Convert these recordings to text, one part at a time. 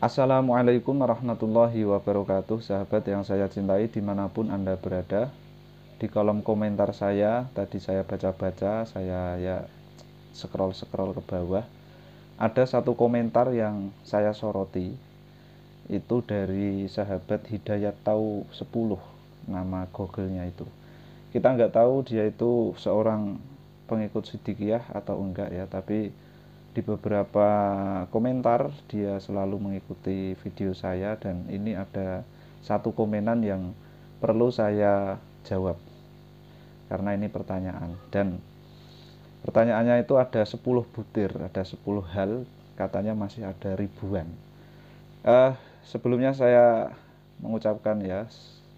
Assalamualaikum warahmatullahi wabarakatuh Sahabat yang saya cintai dimanapun Anda berada Di kolom komentar saya Tadi saya baca-baca Saya ya scroll-scroll ke bawah Ada satu komentar yang saya soroti Itu dari sahabat Hidayat Tahu 10 Nama google-nya itu Kita nggak tahu dia itu seorang pengikut Sidikiyah atau enggak ya Tapi di beberapa komentar dia selalu mengikuti video saya dan ini ada satu komenan yang perlu saya jawab karena ini pertanyaan dan pertanyaannya itu ada 10 butir ada 10 hal katanya masih ada ribuan eh, sebelumnya saya mengucapkan ya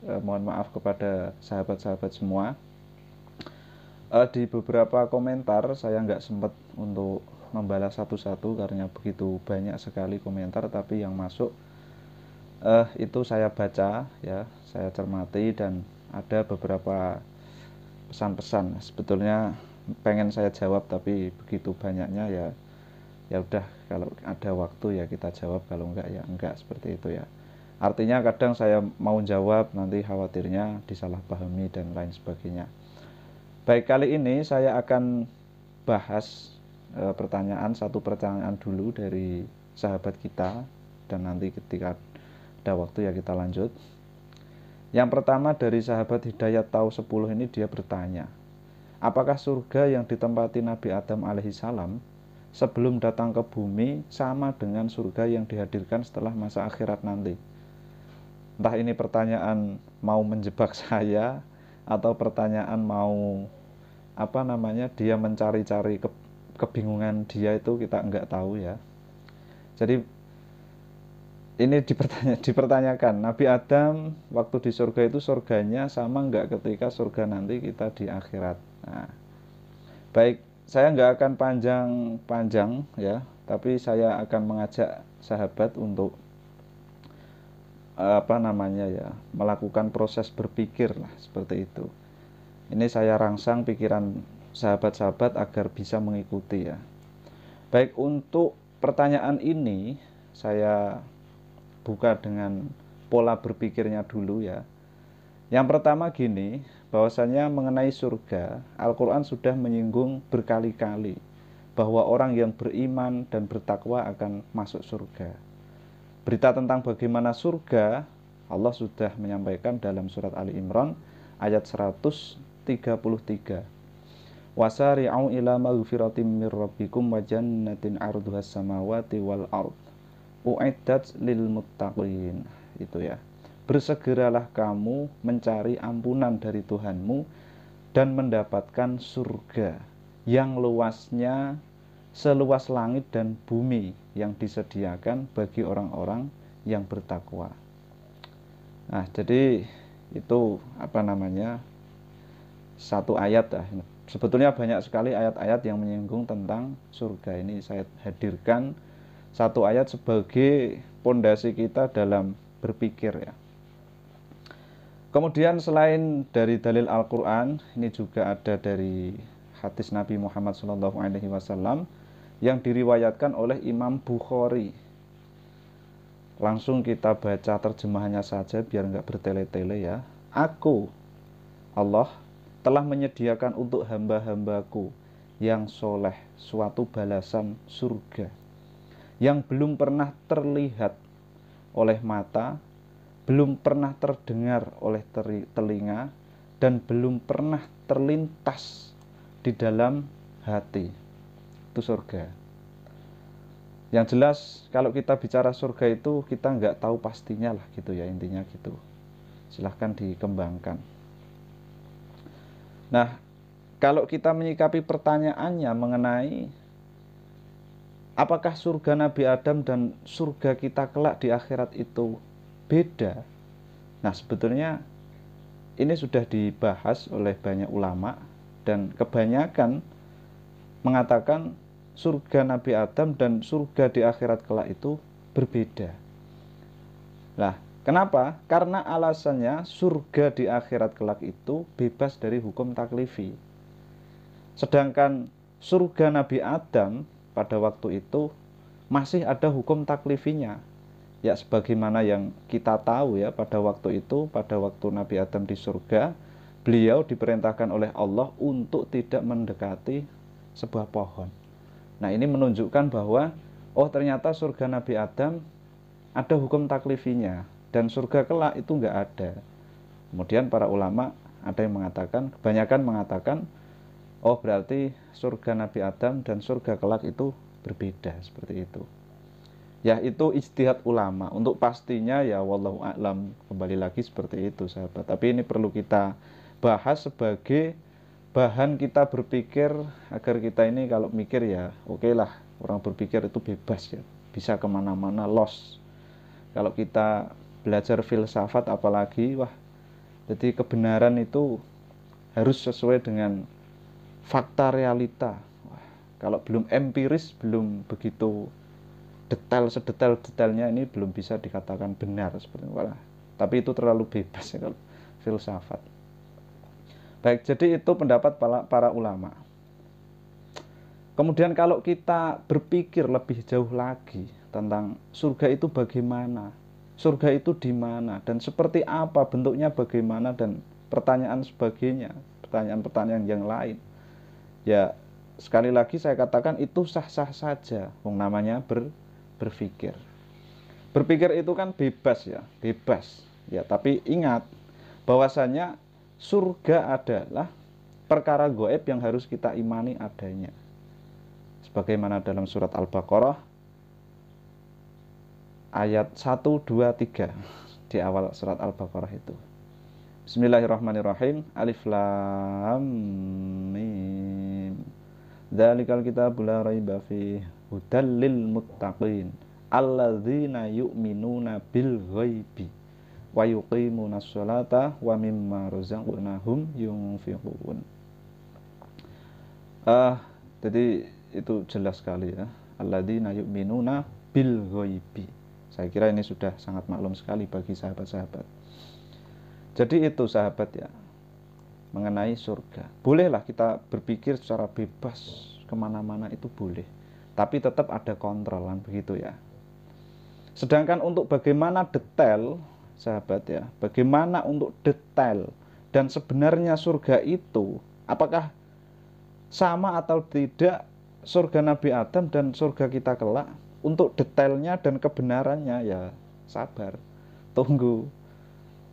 eh, mohon maaf kepada sahabat-sahabat semua eh, di beberapa komentar saya nggak sempat untuk membalas satu-satu karena begitu banyak sekali komentar tapi yang masuk eh, itu saya baca ya saya cermati dan ada beberapa pesan-pesan sebetulnya pengen saya jawab tapi begitu banyaknya ya ya udah kalau ada waktu ya kita jawab kalau enggak ya enggak seperti itu ya artinya kadang saya mau jawab nanti khawatirnya disalahpahami dan lain sebagainya baik kali ini saya akan bahas e, pertanyaan satu pertanyaan dulu dari sahabat kita dan nanti ketika ada waktu ya kita lanjut. Yang pertama dari sahabat Hidayat Tahu 10 ini dia bertanya, apakah surga yang ditempati Nabi Adam alaihissalam sebelum datang ke bumi sama dengan surga yang dihadirkan setelah masa akhirat nanti? Entah ini pertanyaan mau menjebak saya atau pertanyaan mau apa namanya dia mencari-cari ke kebingungan dia itu kita enggak tahu ya. Jadi ini dipertanya, dipertanyakan Nabi Adam waktu di surga itu surganya sama enggak ketika surga nanti kita di akhirat. Nah, baik saya enggak akan panjang-panjang ya, tapi saya akan mengajak sahabat untuk apa namanya ya melakukan proses berpikir lah seperti itu. Ini saya rangsang pikiran sahabat-sahabat agar bisa mengikuti ya. Baik untuk pertanyaan ini saya buka dengan pola berpikirnya dulu ya. Yang pertama gini, bahwasanya mengenai surga, Al-Qur'an sudah menyinggung berkali-kali bahwa orang yang beriman dan bertakwa akan masuk surga. Berita tentang bagaimana surga Allah sudah menyampaikan dalam surat Ali Imran ayat 133 wasari'u ila maghfiratim mir rabbikum wa jannatin arduhas samawati wal ard uiddat lil muttaqin itu ya bersegeralah kamu mencari ampunan dari Tuhanmu dan mendapatkan surga yang luasnya seluas langit dan bumi yang disediakan bagi orang-orang yang bertakwa. Nah, jadi itu apa namanya? Satu ayat ya sebetulnya banyak sekali ayat-ayat yang menyinggung tentang surga ini saya hadirkan satu ayat sebagai pondasi kita dalam berpikir ya. Kemudian selain dari dalil Al-Qur'an, ini juga ada dari hadis Nabi Muhammad SAW yang diriwayatkan oleh Imam Bukhari. Langsung kita baca terjemahannya saja biar nggak bertele-tele ya. Aku Allah telah menyediakan untuk hamba-hambaku yang soleh suatu balasan surga yang belum pernah terlihat oleh mata, belum pernah terdengar oleh telinga, dan belum pernah terlintas di dalam hati. Itu surga. Yang jelas kalau kita bicara surga itu kita nggak tahu pastinya lah gitu ya intinya gitu. Silahkan dikembangkan. Nah, kalau kita menyikapi pertanyaannya mengenai apakah surga Nabi Adam dan surga kita kelak di akhirat itu beda? Nah, sebetulnya ini sudah dibahas oleh banyak ulama dan kebanyakan mengatakan surga Nabi Adam dan surga di akhirat kelak itu berbeda. Lah, Kenapa? Karena alasannya surga di akhirat kelak itu bebas dari hukum taklifi. Sedangkan surga Nabi Adam pada waktu itu masih ada hukum taklifinya. Ya sebagaimana yang kita tahu ya pada waktu itu, pada waktu Nabi Adam di surga, beliau diperintahkan oleh Allah untuk tidak mendekati sebuah pohon. Nah, ini menunjukkan bahwa oh ternyata surga Nabi Adam ada hukum taklifinya dan surga kelak itu nggak ada. Kemudian para ulama ada yang mengatakan, kebanyakan mengatakan, oh berarti surga Nabi Adam dan surga kelak itu berbeda seperti itu. Ya itu ijtihad ulama. Untuk pastinya ya wallahu a'lam kembali lagi seperti itu sahabat. Tapi ini perlu kita bahas sebagai bahan kita berpikir agar kita ini kalau mikir ya oke okay lah orang berpikir itu bebas ya bisa kemana-mana los kalau kita belajar filsafat apalagi wah jadi kebenaran itu harus sesuai dengan fakta realita wah, kalau belum empiris belum begitu detail sedetail detailnya ini belum bisa dikatakan benar seperti wah, tapi itu terlalu bebas ya kalau filsafat baik jadi itu pendapat para, para ulama Kemudian kalau kita berpikir lebih jauh lagi tentang surga itu bagaimana, surga itu di mana dan seperti apa bentuknya bagaimana dan pertanyaan sebagainya pertanyaan-pertanyaan yang lain ya sekali lagi saya katakan itu sah-sah saja wong namanya ber, berpikir berpikir itu kan bebas ya bebas ya tapi ingat bahwasanya surga adalah perkara goib yang harus kita imani adanya sebagaimana dalam surat Al-Baqarah ayat 1, 2, 3 di awal surat Al-Baqarah itu. Bismillahirrahmanirrahim. Alif lam mim. Dzalikal kitabul la raiba fihi hudal lil muttaqin alladzina yu'minuna bil ghaibi wa yuqimuna sholata wa mimma razaqnahum yunfiqun. Uh, jadi itu jelas sekali ya. Alladzina yu'minuna bil ghaibi saya kira ini sudah sangat maklum sekali bagi sahabat-sahabat. Jadi itu sahabat ya, mengenai surga. Bolehlah kita berpikir secara bebas kemana-mana itu boleh. Tapi tetap ada kontrolan begitu ya. Sedangkan untuk bagaimana detail, sahabat ya, bagaimana untuk detail dan sebenarnya surga itu, apakah sama atau tidak surga Nabi Adam dan surga kita kelak? untuk detailnya dan kebenarannya ya sabar tunggu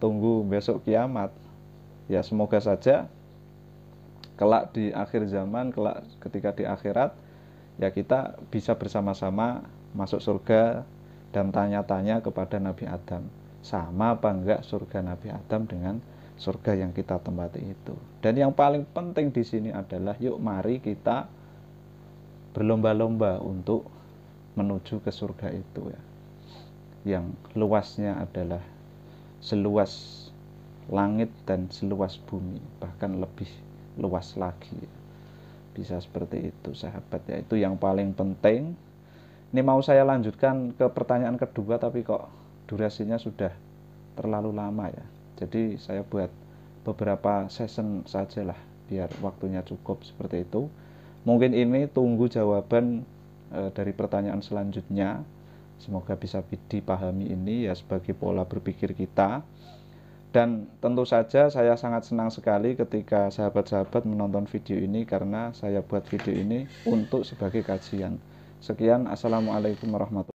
tunggu besok kiamat ya semoga saja kelak di akhir zaman kelak ketika di akhirat ya kita bisa bersama-sama masuk surga dan tanya-tanya kepada Nabi Adam sama apa enggak surga Nabi Adam dengan surga yang kita tempati itu. Dan yang paling penting di sini adalah yuk mari kita berlomba-lomba untuk menuju ke surga itu ya yang luasnya adalah seluas langit dan seluas bumi bahkan lebih luas lagi bisa seperti itu sahabat ya itu yang paling penting ini mau saya lanjutkan ke pertanyaan kedua tapi kok durasinya sudah terlalu lama ya jadi saya buat beberapa session sajalah biar waktunya cukup seperti itu mungkin ini tunggu jawaban Eh, dari pertanyaan selanjutnya. Semoga bisa dipahami ini ya sebagai pola berpikir kita. Dan tentu saja saya sangat senang sekali ketika sahabat-sahabat menonton video ini karena saya buat video ini untuk sebagai kajian. Sekian, Assalamualaikum warahmatullahi